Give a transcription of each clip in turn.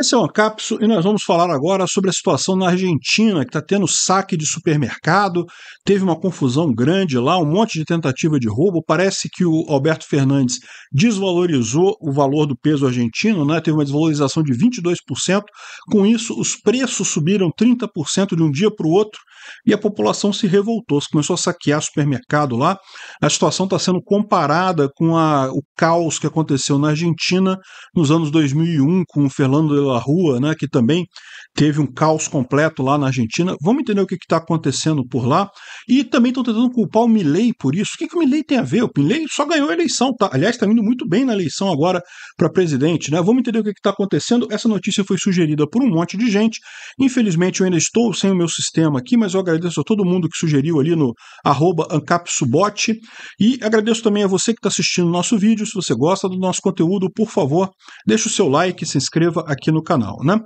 Esse é o Ancapso e nós vamos falar agora sobre a situação na Argentina, que está tendo saque de supermercado, teve uma confusão grande lá, um monte de tentativa de roubo. Parece que o Alberto Fernandes desvalorizou o valor do peso argentino, né? teve uma desvalorização de 22%. Com isso, os preços subiram 30% de um dia para o outro e a população se revoltou, se começou a saquear supermercado lá. A situação está sendo comparada com a, o caos que aconteceu na Argentina nos anos 2001 com o Fernando pela rua, né, que também teve um caos completo lá na Argentina. Vamos entender o que está acontecendo por lá. E também estão tentando culpar o Milley por isso. O que, que o Milley tem a ver? O Milley só ganhou a eleição, tá? Aliás, está indo muito bem na eleição agora para presidente, né? Vamos entender o que está acontecendo. Essa notícia foi sugerida por um monte de gente. Infelizmente, eu ainda estou sem o meu sistema aqui, mas eu agradeço a todo mundo que sugeriu ali no @ancapsubot e agradeço também a você que está assistindo o nosso vídeo. Se você gosta do nosso conteúdo, por favor, deixe o seu like, se inscreva aqui no no canal, né?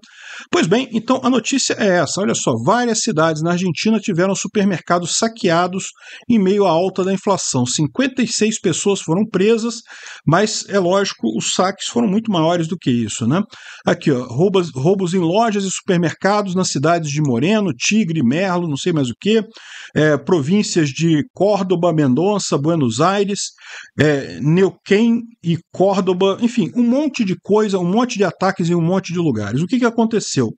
Pois bem, então a notícia é essa. Olha só, várias cidades na Argentina tiveram supermercados saqueados em meio à alta da inflação. 56 pessoas foram presas, mas é lógico, os saques foram muito maiores do que isso, né? Aqui, ó, roubos, roubos em lojas e supermercados nas cidades de Moreno, Tigre, Merlo, não sei mais o que, é, províncias de Córdoba, Mendonça, Buenos Aires, é, Neuquén e Córdoba, enfim, um monte de coisa, um monte de ataques e um monte de lugares. O que, que aconteceu?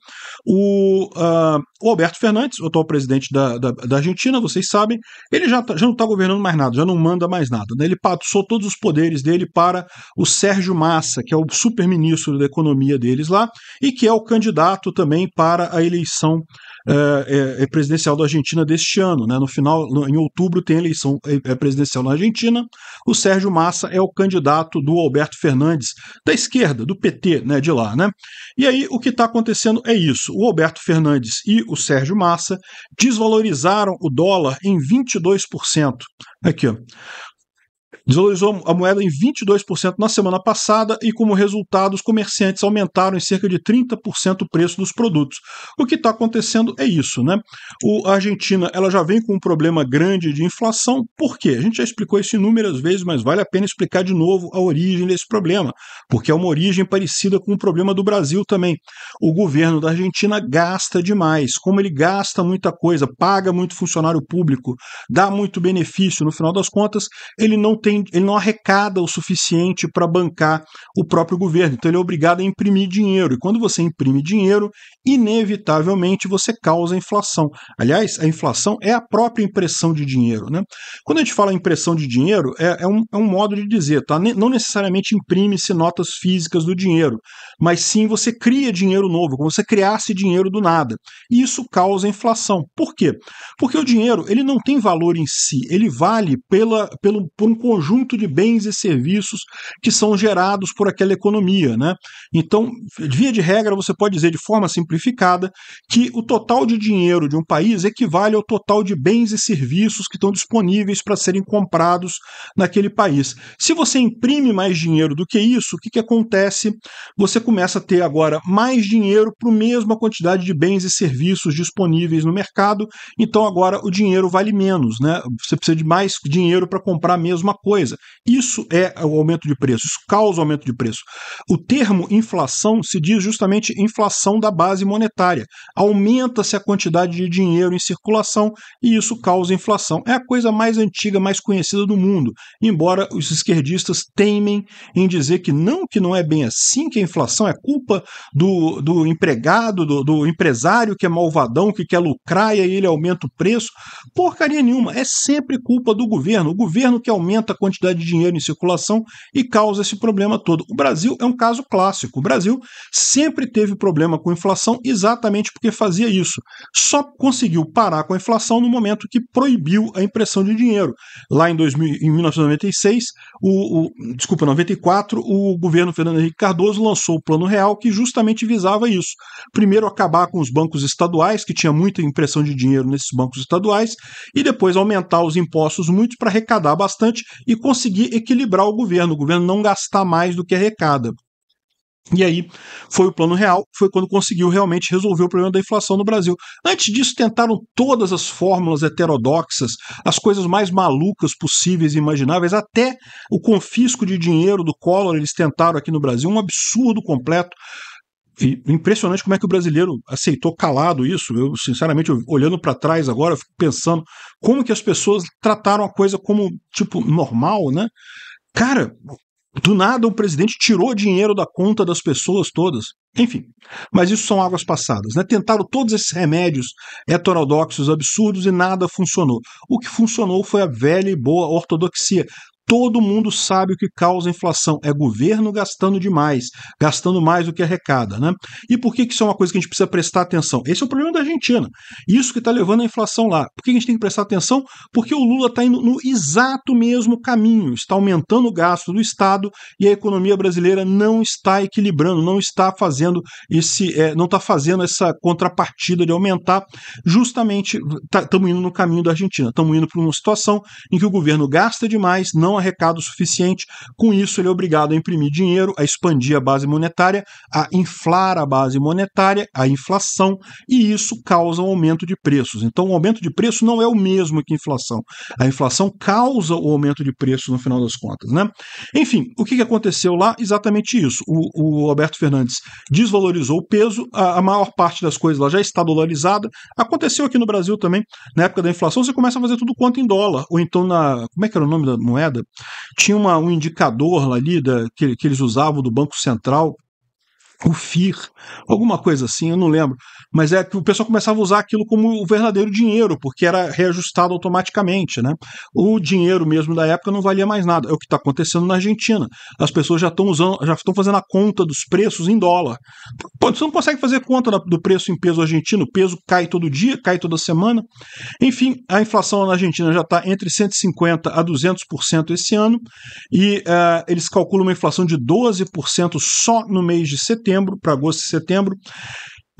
O, uh, o Alberto Fernandes, o atual presidente da, da, da Argentina, vocês sabem, ele já, tá, já não está governando mais nada, já não manda mais nada. Né? Ele passou todos os poderes dele para o Sérgio Massa, que é o super-ministro da economia deles lá, e que é o candidato também para a eleição é, é, é presidencial da Argentina deste ano. Né? No final, em outubro, tem eleição é, é presidencial na Argentina. O Sérgio Massa é o candidato do Alberto Fernandes, da esquerda, do PT, né, de lá. Né? E aí, o que está acontecendo é isso. O Alberto Fernandes e o o Sérgio Massa, desvalorizaram o dólar em 22%. Aqui, ó. Desvalorizou a moeda em 22% na semana passada e, como resultado, os comerciantes aumentaram em cerca de 30% o preço dos produtos. O que está acontecendo é isso, né? O, a Argentina ela já vem com um problema grande de inflação, por quê? A gente já explicou isso inúmeras vezes, mas vale a pena explicar de novo a origem desse problema, porque é uma origem parecida com o problema do Brasil também. O governo da Argentina gasta demais. Como ele gasta muita coisa, paga muito funcionário público, dá muito benefício, no final das contas, ele não tem ele, ele não arrecada o suficiente para bancar o próprio governo. Então ele é obrigado a imprimir dinheiro. E quando você imprime dinheiro, inevitavelmente você causa inflação. Aliás, a inflação é a própria impressão de dinheiro. Né? Quando a gente fala impressão de dinheiro, é, é, um, é um modo de dizer, tá? não necessariamente imprime-se notas físicas do dinheiro, mas sim você cria dinheiro novo, como se você criasse dinheiro do nada. E isso causa inflação. Por quê? Porque o dinheiro ele não tem valor em si, ele vale pela, pelo, por um conjunto conjunto de bens e serviços que são gerados por aquela economia. Né? Então, via de regra, você pode dizer de forma simplificada que o total de dinheiro de um país equivale ao total de bens e serviços que estão disponíveis para serem comprados naquele país. Se você imprime mais dinheiro do que isso, o que, que acontece? Você começa a ter agora mais dinheiro para a mesma quantidade de bens e serviços disponíveis no mercado, então agora o dinheiro vale menos, né? Você precisa de mais dinheiro para comprar a mesma coisa coisa. Isso é o aumento de preço, isso causa aumento de preço. O termo inflação se diz justamente inflação da base monetária. Aumenta-se a quantidade de dinheiro em circulação e isso causa inflação. É a coisa mais antiga, mais conhecida do mundo, embora os esquerdistas teimem em dizer que não, que não é bem assim, que a inflação é culpa do, do empregado, do, do empresário que é malvadão, que quer lucrar e aí ele aumenta o preço. Porcaria nenhuma, é sempre culpa do governo. O governo que aumenta a quantidade de dinheiro em circulação e causa esse problema todo. O Brasil é um caso clássico. O Brasil sempre teve problema com inflação exatamente porque fazia isso. Só conseguiu parar com a inflação no momento que proibiu a impressão de dinheiro. Lá em, 2000, em 1996, o, o, desculpa, 94, o governo Fernando Henrique Cardoso lançou o Plano Real que justamente visava isso. Primeiro, acabar com os bancos estaduais, que tinha muita impressão de dinheiro nesses bancos estaduais, e depois aumentar os impostos muito para arrecadar bastante e e conseguir equilibrar o governo, o governo não gastar mais do que arrecada. E aí foi o plano real, foi quando conseguiu realmente resolver o problema da inflação no Brasil. Antes disso, tentaram todas as fórmulas heterodoxas, as coisas mais malucas possíveis e imagináveis, até o confisco de dinheiro do Collor eles tentaram aqui no Brasil, um absurdo completo impressionante como é que o brasileiro aceitou calado isso. Eu, sinceramente, eu, olhando para trás agora, eu fico pensando como que as pessoas trataram a coisa como, tipo, normal, né? Cara, do nada o presidente tirou dinheiro da conta das pessoas todas. Enfim, mas isso são águas passadas, né? Tentaram todos esses remédios heterodoxos absurdos e nada funcionou. O que funcionou foi a velha e boa ortodoxia, Todo mundo sabe o que causa inflação. É governo gastando demais, gastando mais do que arrecada. Né? E por que, que isso é uma coisa que a gente precisa prestar atenção? Esse é o problema da Argentina. Isso que está levando a inflação lá. Por que a gente tem que prestar atenção? Porque o Lula está indo no exato mesmo caminho. Está aumentando o gasto do Estado e a economia brasileira não está equilibrando, não está fazendo esse. É, não está fazendo essa contrapartida de aumentar. Justamente estamos tá, indo no caminho da Argentina. Estamos indo para uma situação em que o governo gasta demais, não não arrecada o suficiente, com isso ele é obrigado a imprimir dinheiro, a expandir a base monetária, a inflar a base monetária, a inflação, e isso causa um aumento de preços. Então, o aumento de preço não é o mesmo que a inflação. A inflação causa o aumento de preços no final das contas. Né? Enfim, o que aconteceu lá? Exatamente isso. O, o Alberto Fernandes desvalorizou o peso, a, a maior parte das coisas lá já está dolarizada. Aconteceu aqui no Brasil também, na época da inflação, você começa a fazer tudo quanto em dólar, ou então na. Como é que era o nome da moeda? tinha uma, um indicador ali da, que, que eles usavam do Banco Central, o FIR, alguma coisa assim, eu não lembro. Mas é que o pessoal começava a usar aquilo como o verdadeiro dinheiro, porque era reajustado automaticamente, né? O dinheiro mesmo da época não valia mais nada. É o que está acontecendo na Argentina. As pessoas já estão usando, já estão fazendo a conta dos preços em dólar. Você não consegue fazer conta do preço em peso argentino, o peso cai todo dia, cai toda semana. Enfim, a inflação na Argentina já está entre 150 a 200% esse ano, e uh, eles calculam uma inflação de 12% só no mês de setembro setembro, para agosto e setembro.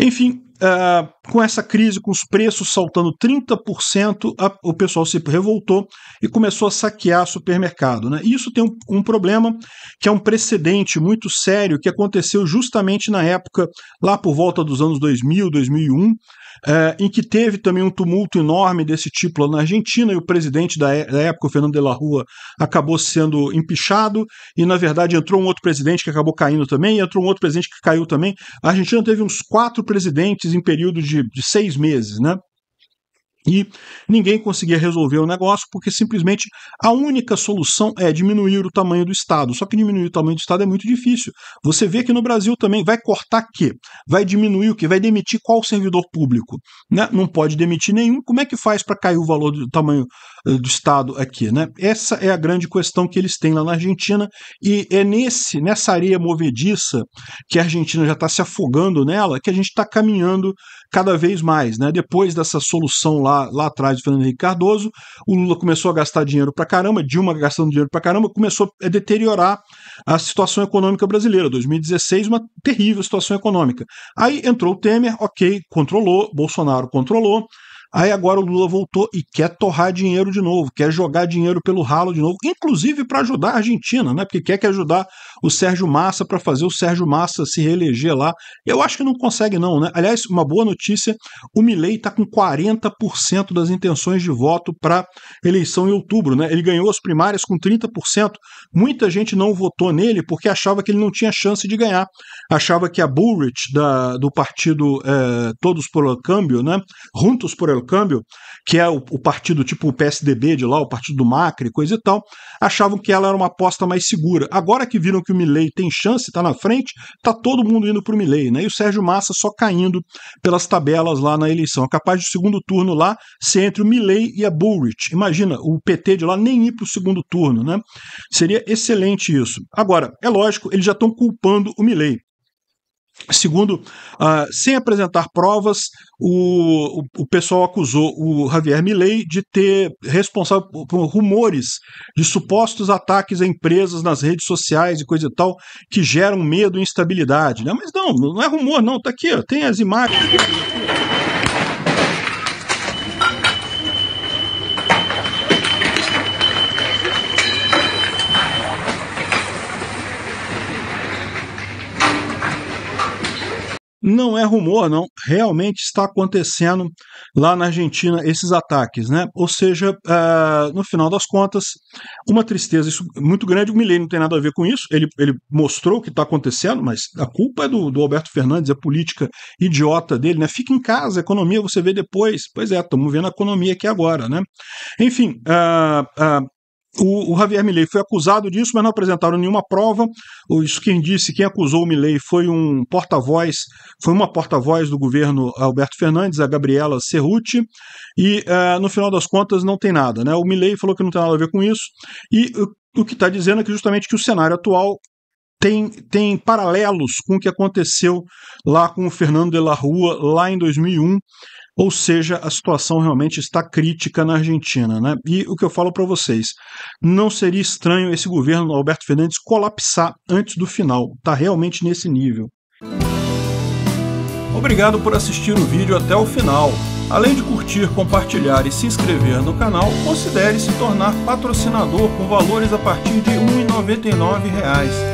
Enfim, uh, com essa crise, com os preços saltando 30%, a, o pessoal se revoltou e começou a saquear supermercado. Né? Isso tem um, um, problema que é um precedente muito sério que aconteceu justamente na época, lá por volta dos anos 2000, 2001, eh, em que teve também um tumulto enorme desse tipo lá na Argentina, e o presidente da, é, da época, o Fernando de la Rua, acabou sendo empichado, e na verdade entrou um outro presidente que acabou caindo também, e entrou um outro presidente que caiu também. A Argentina teve uns quatro presidentes em período de, de seis meses, né? E ninguém conseguia resolver o negócio porque simplesmente a única solução é diminuir o tamanho do Estado. Só que diminuir o tamanho do Estado é muito difícil. Você vê que no Brasil também vai cortar que? Vai diminuir o que? Vai demitir qual servidor público? Né? Não pode demitir nenhum. Como é que faz para cair o valor do tamanho eh, do Estado aqui? Né? Essa é a grande questão que eles têm lá na Argentina e é nesse nessa areia movediça que a Argentina já está se afogando nela que a gente está caminhando cada vez mais. Né? Depois dessa solução lá lá, atrás de Fernando Henrique Cardoso. O Lula começou a gastar dinheiro para caramba, Dilma gastando dinheiro para caramba, começou a deteriorar a situação econômica brasileira. 2016, uma terrível situação econômica. Aí entrou o Temer, ok, controlou, Bolsonaro controlou. Aí agora o Lula voltou e quer torrar dinheiro de novo, quer jogar dinheiro pelo ralo de novo, inclusive para ajudar a Argentina, né? Porque quer que ajudar o Sérgio Massa para fazer o Sérgio Massa se reeleger lá. Eu acho que não consegue não, né? Aliás, uma boa notícia, o Milei está com 40% das intenções de voto para eleição em outubro, né? Ele ganhou as primárias com 30%. Muita gente não votou nele porque achava que ele não tinha chance de ganhar. Achava que a Bullrich da, do partido é, Todos por el Câmbio, né? Juntos por el Câmbio, que é o, o, partido tipo o PSDB de lá, o partido do Macri, coisa e tal, achavam que ela era uma aposta mais segura. Agora que viram que o Milley tem chance, está na frente, está todo mundo indo para o Milley, né? E o Sérgio Massa só caindo pelas tabelas lá na eleição. É capaz de segundo turno lá ser entre o Milley e a Bullrich. Imagina, o PT de lá nem ir para o segundo turno, né? Seria excelente isso. Agora, é lógico, eles já estão culpando o Milley. Segundo, uh, sem apresentar provas, o, o, o, pessoal acusou o Javier Milei de ter responsável por rumores de supostos ataques a empresas nas redes sociais e coisa e tal, que geram medo e instabilidade. Né? Mas não, não é rumor, não, tá aqui, ó, tem as imagens. Não é rumor, não. Realmente está acontecendo lá na Argentina esses ataques, né? Ou seja, uh, no final das contas, uma tristeza muito grande. O Milênio não tem nada a ver com isso. Ele, ele mostrou o que está acontecendo, mas a culpa é do, do Alberto Fernandes, a é política idiota dele, né? Fica em casa, economia você vê depois. Pois é, estamos vendo a economia aqui agora, né? Enfim, uh, uh, o, o, Javier Milley foi acusado disso, mas não apresentaram nenhuma prova. Isso quem disse, quem acusou o Milley foi um porta-voz, foi uma porta-voz do governo Alberto Fernandes, a Gabriela Cerruti, e uh, no final das contas não tem nada. Né? O Milley falou que não tem nada a ver com isso, e o, o que está dizendo é que justamente que o cenário atual tem, tem paralelos com o que aconteceu lá com o Fernando de la Rua, lá em 2001, ou seja, a situação realmente está crítica na Argentina. Né? E o que eu falo para vocês, não seria estranho esse governo do Alberto Fernandes colapsar antes do final. Está realmente nesse nível. Obrigado por assistir o vídeo até o final. Além de curtir, compartilhar e se inscrever no canal, considere se tornar patrocinador com valores a partir de R$ 1,99